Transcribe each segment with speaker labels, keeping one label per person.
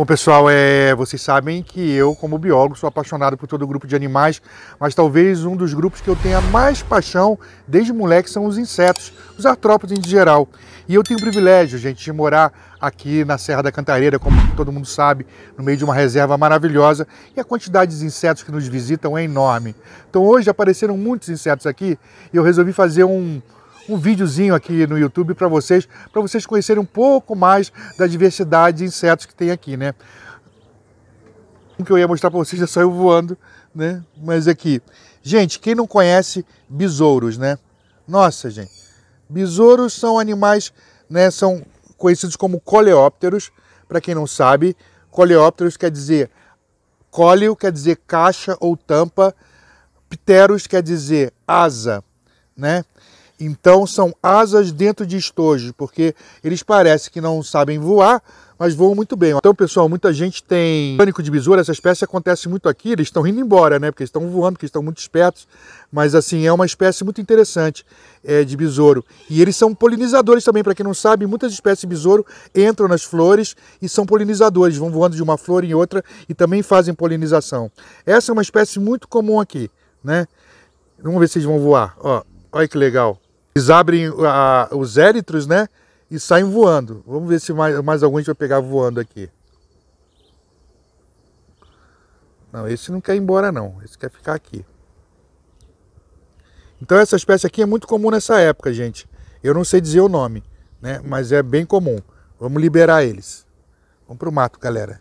Speaker 1: Bom, pessoal, é, vocês sabem que eu, como biólogo, sou apaixonado por todo grupo de animais, mas talvez um dos grupos que eu tenha mais paixão desde moleque são os insetos, os artrópodes em geral. E eu tenho o privilégio, gente, de morar aqui na Serra da Cantareira, como todo mundo sabe, no meio de uma reserva maravilhosa, e a quantidade de insetos que nos visitam é enorme. Então hoje apareceram muitos insetos aqui e eu resolvi fazer um, um videozinho aqui no YouTube para vocês, para vocês conhecerem um pouco mais da diversidade de insetos que tem aqui, né? O que eu ia mostrar para vocês já saiu voando, né? Mas aqui, é gente, quem não conhece besouros, né? Nossa, gente, besouros são animais, né? São conhecidos como coleópteros. Para quem não sabe, coleópteros quer dizer Cóleo quer dizer caixa ou tampa, pteros quer dizer asa, né? Então são asas dentro de estojos, porque eles parecem que não sabem voar, mas voam muito bem. Então, pessoal, muita gente tem pânico de besouro, essa espécie acontece muito aqui, eles estão indo embora, né? Porque estão voando, porque estão muito espertos. Mas, assim, é uma espécie muito interessante é, de besouro. E eles são polinizadores também, para quem não sabe, muitas espécies de besouro entram nas flores e são polinizadores, vão voando de uma flor em outra e também fazem polinização. Essa é uma espécie muito comum aqui, né? Vamos ver se eles vão voar, ó. Olha que legal. Eles abrem a, os éritros, né? E saem voando. Vamos ver se mais, mais algum a gente vai pegar voando aqui. Não, esse não quer ir embora não. Esse quer ficar aqui. Então essa espécie aqui é muito comum nessa época, gente. Eu não sei dizer o nome, né? Mas é bem comum. Vamos liberar eles. Vamos pro mato, galera.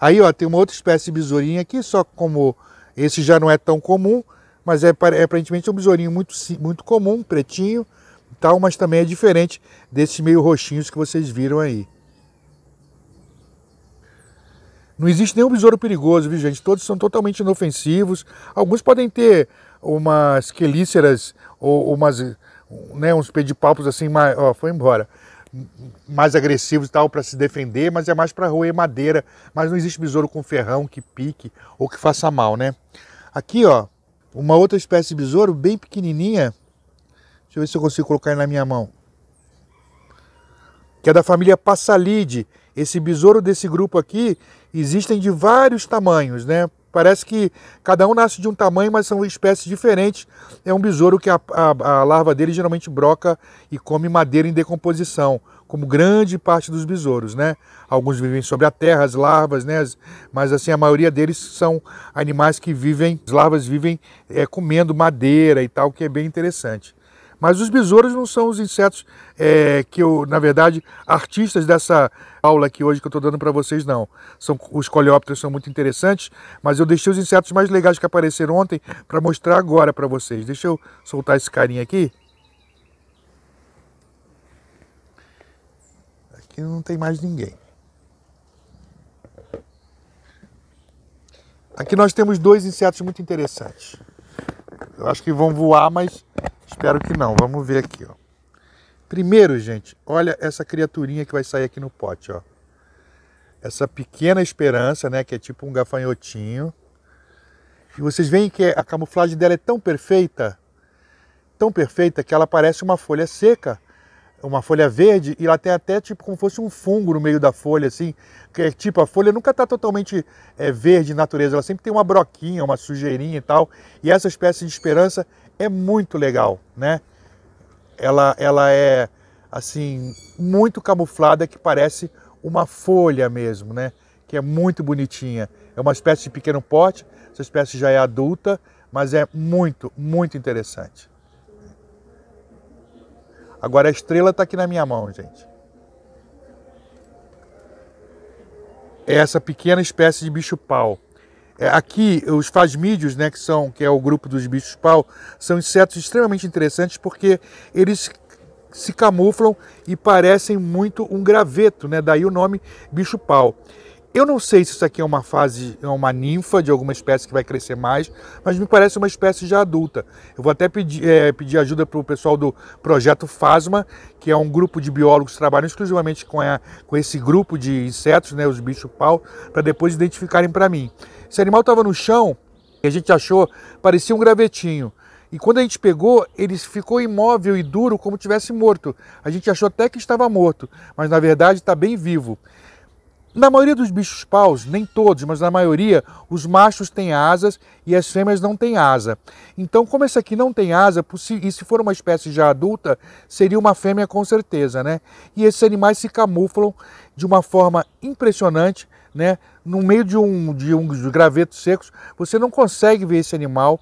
Speaker 1: Aí, ó, tem uma outra espécie de besourinha aqui, só como esse já não é tão comum, mas é, é aparentemente um besourinho muito, muito comum, pretinho tal, mas também é diferente desses meio roxinhos que vocês viram aí. Não existe nenhum besouro perigoso, viu gente? Todos são totalmente inofensivos. Alguns podem ter umas quelíceras ou umas, né, uns pedipalpos assim, mas, ó, foi embora mais agressivos e tal para se defender, mas é mais para roer madeira. Mas não existe besouro com ferrão que pique ou que faça mal, né? Aqui, ó, uma outra espécie de besouro bem pequenininha. Deixa eu ver se eu consigo colocar na minha mão. Que é da família Passalide. Esse besouro desse grupo aqui existem de vários tamanhos, né? Parece que cada um nasce de um tamanho, mas são espécies diferentes. É um besouro que a, a, a larva dele geralmente broca e come madeira em decomposição como grande parte dos besouros, né? Alguns vivem sobre a terra, as larvas, né? Mas assim, a maioria deles são animais que vivem, as larvas vivem é, comendo madeira e tal, que é bem interessante. Mas os besouros não são os insetos é, que eu, na verdade, artistas dessa aula aqui hoje que eu estou dando para vocês, não. São, os coleópteros são muito interessantes, mas eu deixei os insetos mais legais que apareceram ontem para mostrar agora para vocês. Deixa eu soltar esse carinha aqui. E não tem mais ninguém. Aqui nós temos dois insetos muito interessantes. Eu acho que vão voar, mas espero que não. Vamos ver aqui, ó. Primeiro, gente, olha essa criaturinha que vai sair aqui no pote, ó. Essa pequena esperança, né, que é tipo um gafanhotinho. E vocês veem que a camuflagem dela é tão perfeita, tão perfeita que ela parece uma folha seca uma folha verde e ela tem até tipo como fosse um fungo no meio da folha, assim. Que é, tipo, a folha nunca está totalmente é, verde natureza, ela sempre tem uma broquinha, uma sujeirinha e tal. E essa espécie de esperança é muito legal, né? Ela, ela é, assim, muito camuflada que parece uma folha mesmo, né? Que é muito bonitinha. É uma espécie de pequeno porte, essa espécie já é adulta, mas é muito, muito interessante. Agora a estrela está aqui na minha mão, gente. É essa pequena espécie de bicho-pau. É, aqui, os fasmídeos, né, que, são, que é o grupo dos bichos-pau, são insetos extremamente interessantes porque eles se camuflam e parecem muito um graveto, né? daí o nome bicho-pau. Eu não sei se isso aqui é uma fase, é uma ninfa de alguma espécie que vai crescer mais, mas me parece uma espécie já adulta. Eu vou até pedir, é, pedir ajuda para o pessoal do Projeto FASMA, que é um grupo de biólogos que trabalham exclusivamente com, a, com esse grupo de insetos, né, os bichos-pau, para depois identificarem para mim. Esse animal estava no chão e a gente achou, parecia um gravetinho. E quando a gente pegou, ele ficou imóvel e duro como tivesse morto. A gente achou até que estava morto, mas na verdade está bem vivo. Na maioria dos bichos paus, nem todos, mas na maioria, os machos têm asas e as fêmeas não têm asa. Então, como esse aqui não tem asa, e se for uma espécie já adulta, seria uma fêmea com certeza, né? E esses animais se camuflam de uma forma impressionante, né? No meio de um, de um gravetos secos, você não consegue ver esse animal.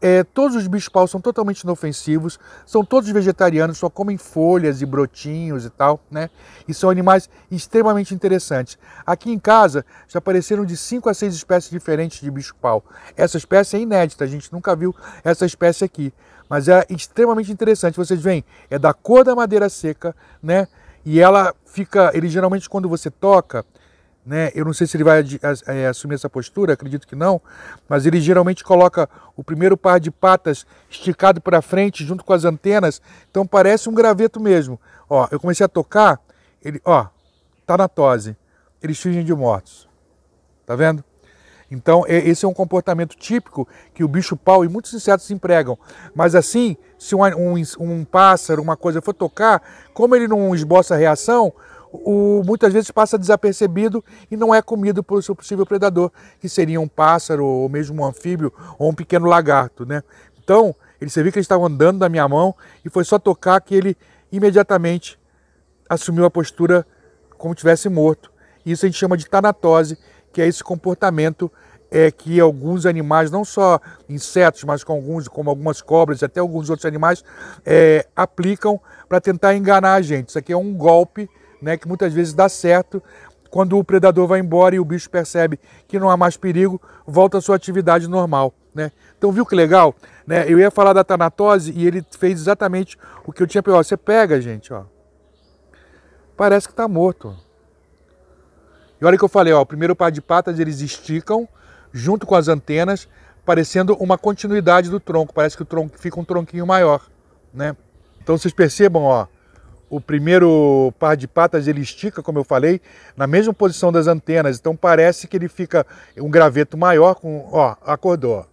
Speaker 1: É, todos os bichos pau são totalmente inofensivos, são todos vegetarianos, só comem folhas e brotinhos e tal, né? E são animais extremamente interessantes. Aqui em casa já apareceram de 5 a 6 espécies diferentes de bicho pau. Essa espécie é inédita, a gente nunca viu essa espécie aqui, mas é extremamente interessante. Vocês veem, é da cor da madeira seca, né? E ela fica, ele geralmente quando você toca, né? Eu não sei se ele vai eh, assumir essa postura, acredito que não, mas ele geralmente coloca o primeiro par de patas esticado para frente junto com as antenas, então parece um graveto mesmo. Ó, eu comecei a tocar, ele, ó, tá na tose. Eles fingem de mortos. Tá vendo? Então, esse é um comportamento típico que o bicho-pau e muitos insetos empregam. Mas assim, se um, um, um, pássaro, uma coisa for tocar, como ele não esboça reação, o, muitas vezes passa desapercebido e não é comido por seu possível predador, que seria um pássaro, ou mesmo um anfíbio, ou um pequeno lagarto. Né? Então, ele se viu que ele estava andando na minha mão e foi só tocar que ele imediatamente assumiu a postura como tivesse morto. Isso a gente chama de tanatose, que é esse comportamento é que alguns animais, não só insetos, mas com alguns, como algumas cobras e até alguns outros animais, é, aplicam para tentar enganar a gente. Isso aqui é um golpe né, que muitas vezes dá certo. Quando o predador vai embora e o bicho percebe que não há mais perigo, volta à sua atividade normal. Né? Então viu que legal? Né? Eu ia falar da tanatose e ele fez exatamente o que eu tinha pedido. Você pega, gente, ó. Parece que está morto. E olha que eu falei, ó, o primeiro par de patas eles esticam junto com as antenas, parecendo uma continuidade do tronco. Parece que o tronco fica um tronquinho maior, né? Então vocês percebam, ó, o primeiro par de patas ele estica, como eu falei, na mesma posição das antenas. Então parece que ele fica um graveto maior com, ó, acordou.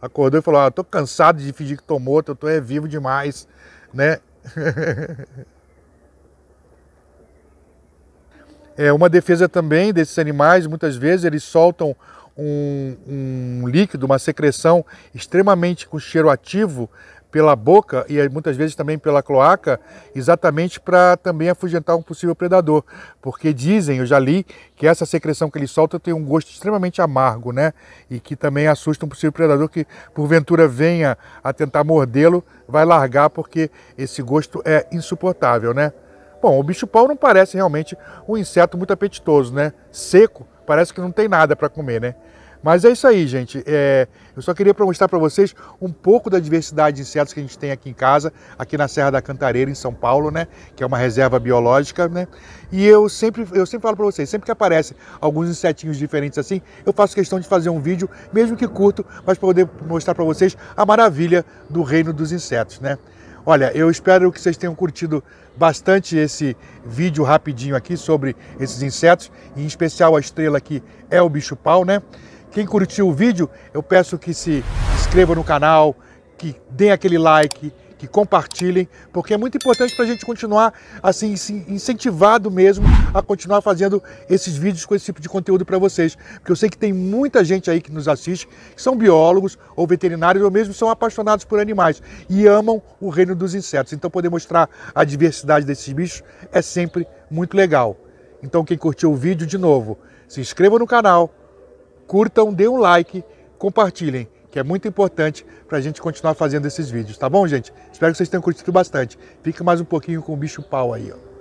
Speaker 1: Acordou e falou: ó, ah, tô cansado de fingir que tomou, eu tô é vivo demais", né? é uma defesa também desses animais, muitas vezes eles soltam um, um líquido, uma secreção extremamente com cheiro ativo, pela boca e eh, muitas vezes também pela cloaca, exatamente para também afugentar um possível predador. Porque dizem, eu já li, que essa secreção que ele solta tem um gosto extremamente amargo, né? E que também assusta um possível predador que porventura venha a tentar mordê-lo, vai largar porque esse gosto é insuportável, né? Bom, o bicho-pau não parece realmente um inseto muito apetitoso, né? Seco, parece que não tem nada para comer, né? Mas é isso aí, gente. É, eu só queria mostrar para vocês um pouco da diversidade de insetos que a gente tem aqui em casa, aqui na Serra da Cantareira, em São Paulo, né? Que é uma reserva biológica, né? E eu sempre, eu sempre falo para vocês, sempre que aparecem alguns insetinhos diferentes assim, eu faço questão de fazer um vídeo, mesmo que curto, mas para poder mostrar para vocês a maravilha do reino dos insetos, né? Olha, eu espero que vocês tenham curtido bastante esse vídeo rapidinho aqui sobre esses insetos, em especial a estrela que é o bicho-pau, né? Quem curtiu o vídeo, eu peço que se inscreva no canal, que deem aquele like, que compartilhem, porque é muito importante para a gente continuar assim incentivado mesmo a continuar fazendo esses vídeos com esse tipo de conteúdo para vocês, porque eu sei que tem muita gente aí que nos assiste, que são biólogos ou veterinários ou mesmo são apaixonados por animais e amam o reino dos insetos. Então poder mostrar a diversidade desses bichos é sempre muito legal. Então quem curtiu o vídeo de novo, se inscreva no canal, curtam, dêem um like, compartilhem, que é muito importante para a gente continuar fazendo esses vídeos, tá bom, gente? Espero que vocês tenham curtido bastante. Fica mais um pouquinho com o bicho pau aí, ó.